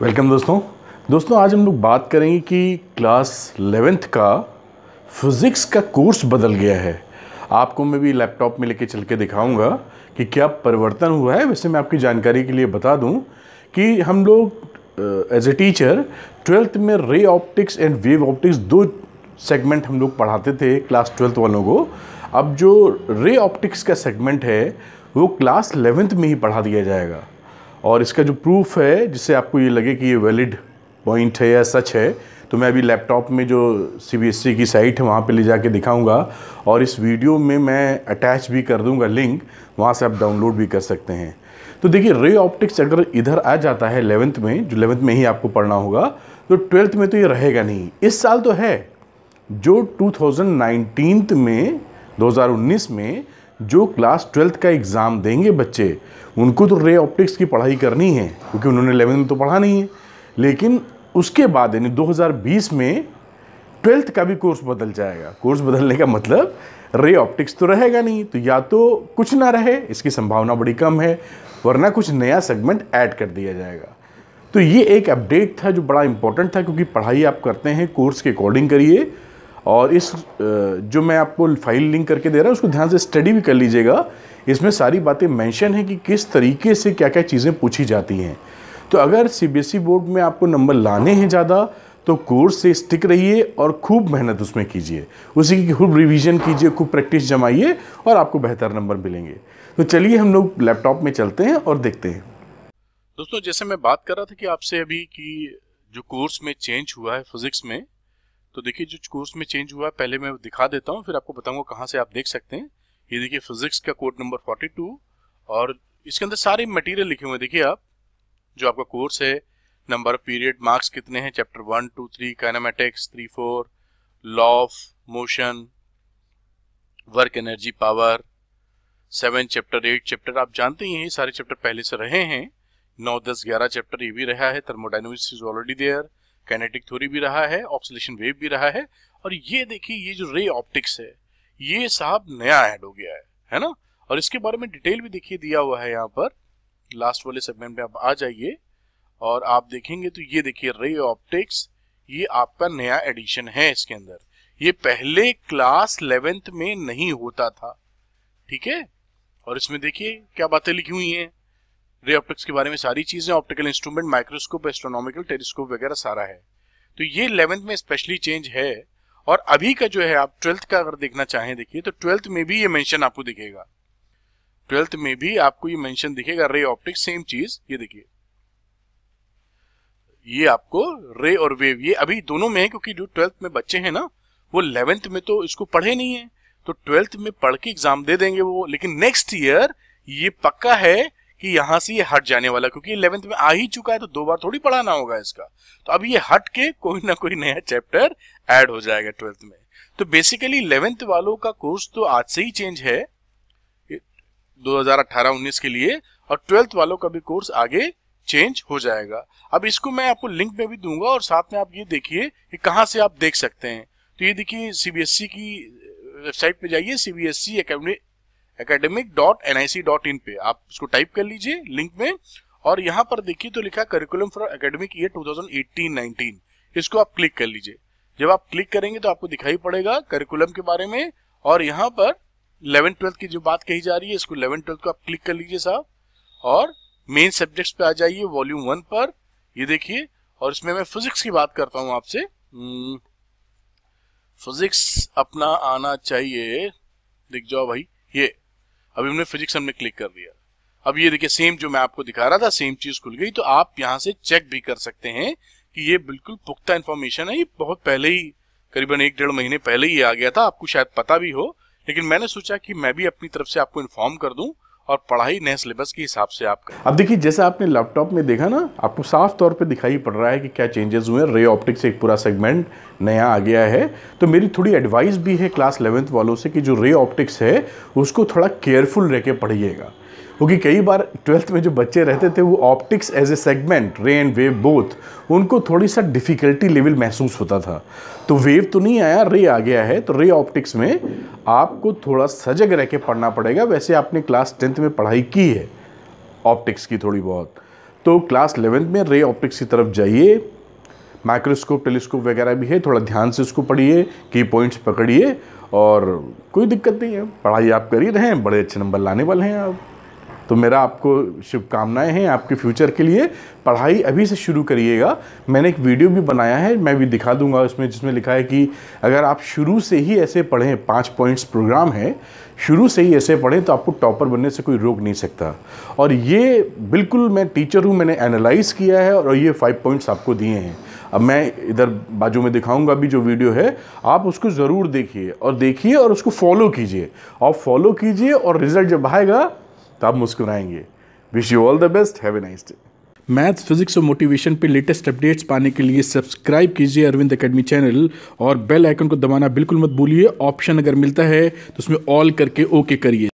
welcome दोस्तों दोस्तों आज हम लोग बात करेंगे कि क्लास एलेवेंथ का फिज़िक्स का कोर्स बदल गया है आपको मैं भी लैपटॉप में लेके चल के दिखाऊँगा कि क्या परिवर्तन हुआ है वैसे मैं आपकी जानकारी के लिए बता दूँ कि हम लोग एज ए टीचर ट्वेल्थ में ray optics and wave optics दो सेगमेंट हम लोग पढ़ाते थे क्लास ट्वेल्थ वालों को अब जो रे ऑप्टिक्स का सेगमेंट है वो क्लास एलेवेंथ में ही पढ़ा दिया जाएगा और इसका जो प्रूफ है जिससे आपको ये लगे कि ये वैलिड पॉइंट है या सच है तो मैं अभी लैपटॉप में जो सी e की साइट है वहाँ पे ले जाके दिखाऊंगा और इस वीडियो में मैं अटैच भी कर दूंगा लिंक वहाँ से आप डाउनलोड भी कर सकते हैं तो देखिए रे ऑप्टिक्स अगर इधर आ जाता है एलेवंथ में जो एलेवंथ में ही आपको पढ़ना होगा तो ट्वेल्थ में तो ये रहेगा नहीं इस साल तो है जो टू में दो में जो क्लास ट्वेल्थ का एग्ज़ाम देंगे बच्चे उनको तो रे ऑप्टिक्स की पढ़ाई करनी है क्योंकि उन्होंने एलेवेंथ में तो पढ़ा नहीं है लेकिन उसके बाद यानी 2020 में ट्वेल्थ का भी कोर्स बदल जाएगा कोर्स बदलने का मतलब रे ऑप्टिक्स तो रहेगा नहीं तो या तो कुछ ना रहे इसकी संभावना बड़ी कम है वरना कुछ नया सेगमेंट ऐड कर दिया जाएगा तो ये एक अपडेट था जो बड़ा इंपॉर्टेंट था क्योंकि पढ़ाई आप करते हैं कोर्स के अकॉर्डिंग करिए और इस जो मैं आपको फाइल लिंक करके दे रहा हूँ उसको ध्यान से स्टडी भी कर लीजिएगा इसमें सारी बातें मेंशन है कि किस तरीके से क्या क्या चीज़ें पूछी जाती हैं तो अगर सीबीएसई बोर्ड e में आपको नंबर लाने हैं ज़्यादा तो कोर्स से स्टिक रहिए और खूब मेहनत उसमें कीजिए उसी की खूब रिविज़न कीजिए खूब प्रैक्टिस जमाइए और आपको बेहतर नंबर मिलेंगे तो चलिए हम लोग लैपटॉप में चलते हैं और देखते हैं दोस्तों जैसे मैं बात कर रहा था कि आपसे अभी कि जो कोर्स में चेंज हुआ है फिज़िक्स में तो देखिए जो कोर्स में चेंज हुआ है पहले मैं दिखा देता हूँ फिर आपको बताऊंगा कहाँ से आप देख सकते हैं ये देखिए फिजिक्स का कोड नंबर 42 और इसके अंदर सारे मटेरियल लिखे हुए हैं देखिए आप जो आपका कोर्स है नंबर ऑफ पीरियड मार्क्स कितने हैं chapter one two three kinematics three four law of motion work energy power seven chapter eight chapter आप जानते ही हैं सारे चैप्टर पहले से रहे हैं नौ दस ग्यारह चैप्टर ये भी रहा है thermodynamics is already there kinetic theory भी रहा है ऑक्सीलेशन वेव भी रहा है और ये देखिए ये जो रे ऑप्टिक्स है ये साहब नया ऐड हो गया है है ना और इसके बारे में डिटेल भी देखिए दिया हुआ है यहाँ पर लास्ट वाले सेगमेंट में आप आ जाइए और आप देखेंगे तो ये देखिए रे ऑप्टिक्स ये आपका नया एडिशन है इसके अंदर ये पहले क्लास इलेवेंथ में नहीं होता था ठीक है और इसमें देखिए क्या बातें लिखी हुई हैं रे ऑप्टिक्स के बारे में सारी चीज़ें optical instrument microscope astronomical telescope वगैरह सारा है तो ये इलेवेंथ में स्पेशली चेंज है और अभी का जो है आप ट्वेल्थ का अगर देखना चाहें देखिए तो ट्वेल्थ में भी ये मेंशन आपको दिखेगा ट्वेल्थ में भी आपको ये मेंशन दिखेगा रे ऑप्टिक्स सेम चीज ये देखिए ये आपको रे और वेव ये अभी दोनों में है क्योंकि जो ट्वेल्थ में बच्चे हैं ना वो इलेवेंथ में तो इसको पढ़े नहीं है तो ट्वेल्थ में पढ़ के एग्जाम दे देंगे वो लेकिन नेक्स्ट ईयर ये पक्का है कि यहां से ये हट जाने वाला क्योंकि इलेवेंथ में आ ही चुका है तो दो बार थोड़ी पढ़ाना होगा इसका तो अब ये हट के कोई ना कोई नया चैप्टर ऐड हो जाएगा ट्वेल्थ में तो बेसिकली इलेवेंथ वालों का कोर्स तो आज से ही चेंज है 2018-19 के लिए और ट्वेल्थ वालों का भी कोर्स आगे चेंज हो जाएगा अब इसको मैं आपको लिंक में भी दूंगा और साथ में आप ये देखिए कि कहाँ से आप देख सकते हैं तो ये देखिए सीबीएसई e की वेबसाइट पे जाइए CBSE academy academic dot N I C dot in पे आप इसको टाइप कर लीजिए लिंक में और यहाँ पर देखिए तो लिखा करिकुलम फॉर एकेडमिक ईयर 2018-19 इसको आप क्लिक कर लीजिए जब आप क्लिक करेंगे तो आपको दिखाई पड़ेगा करिकुलम के बारे में और यहाँ पर इलेवन ट्वेल्थ की जो बात कही जा रही है इसको इलेवन ट्वेल्थ को आप क्लिक कर लीजिए साहब और मेन सब्जेक्ट्स पे आ जाइए वॉल्यूम वन पर ये देखिए और इसमें मैं फिजिक्स की बात करता हूँ आपसे फिजिक्स हम्म, अपना आना चाहिए दिख जाओ भाई ये अभी हमने फिजिक्स हमने क्लिक कर दिया अब ये देखिए सेम जो मैं आपको दिखा रहा था सेम चीज खुल गई तो आप यहाँ से चेक भी कर सकते हैं कि ये बिल्कुल पुख्ता इन्फॉर्मेशन है ये बहुत पहले ही करीबन एक डेढ़ महीने पहले ही आ गया था आपको शायद पता भी हो लेकिन मैंने सोचा कि मैं भी अपनी तरफ से आपको इन्फॉर्म कर दूं और पढ़ाई नए सिलेबस के हिसाब से आप करें अब देखिए जैसे आपने लैपटॉप में देखा ना आपको साफ तौर पे दिखाई पड़ रहा है कि क्या चेंजेस हुए हैं रे ऑप्टिक्स एक पूरा सेगमेंट नया आ गया है तो मेरी थोड़ी एडवाइस भी है क्लास इलेवेंथ वालों से कि जो रे ऑप्टिक्स है उसको थोड़ा केयरफुल रह के पढ़िएगा क्योंकि कई बार ट्वेल्थ में जो बच्चे रहते थे वो optics as a segment rain wave both उनको थोड़ी सा डिफ़िकल्टी लेवल महसूस होता था तो वेव तो नहीं आया रे आ गया है तो रे ऑप्टिक्स में आपको थोड़ा सजग रह के पढ़ना पड़ेगा वैसे आपने क्लास टेंथ में पढ़ाई की है ऑप्टिक्स की थोड़ी बहुत तो क्लास इलेवेंथ में रे ऑप्टिक्स की तरफ जाइए माइक्रोस्कोप टेलीस्कोप वगैरह भी है थोड़ा ध्यान से उसको पढ़िए की पॉइंट्स पकड़िए और कोई दिक्कत नहीं है पढ़ाई आप कर ही रहे हैं बड़े अच्छे नंबर लाने वाले हैं आप तो मेरा आपको शुभकामनाएं हैं आपके फ्यूचर के लिए पढ़ाई अभी से शुरू करिएगा मैंने एक वीडियो भी बनाया है मैं भी दिखा दूंगा उसमें जिसमें लिखा है कि अगर आप शुरू से ही ऐसे पढ़ें पाँच पॉइंट्स प्रोग्राम है शुरू से ही ऐसे पढ़ें तो आपको टॉपर बनने से कोई रोक नहीं सकता और ये बिल्कुल मैं टीचर हूँ मैंने एनालाइज़ किया है और ये फाइव पॉइंट्स आपको दिए हैं अब मैं इधर बाजू में दिखाऊंगा भी जो वीडियो है आप उसको ज़रूर देखिए और देखिए और उसको फॉलो कीजिए आप फॉलो कीजिए और रिज़ल्ट जब आएगा तब मुस्कुराएंगे wish you all the best have a nice day maths physics और मोटिवेशन पे लेटेस्ट अपडेट्स पाने के लिए सब्सक्राइब कीजिए अरविंद एकेडमी चैनल और बेल आइकन को दबाना बिल्कुल मत भूलिए ऑप्शन अगर मिलता है तो उसमें ऑल करके ओके करिए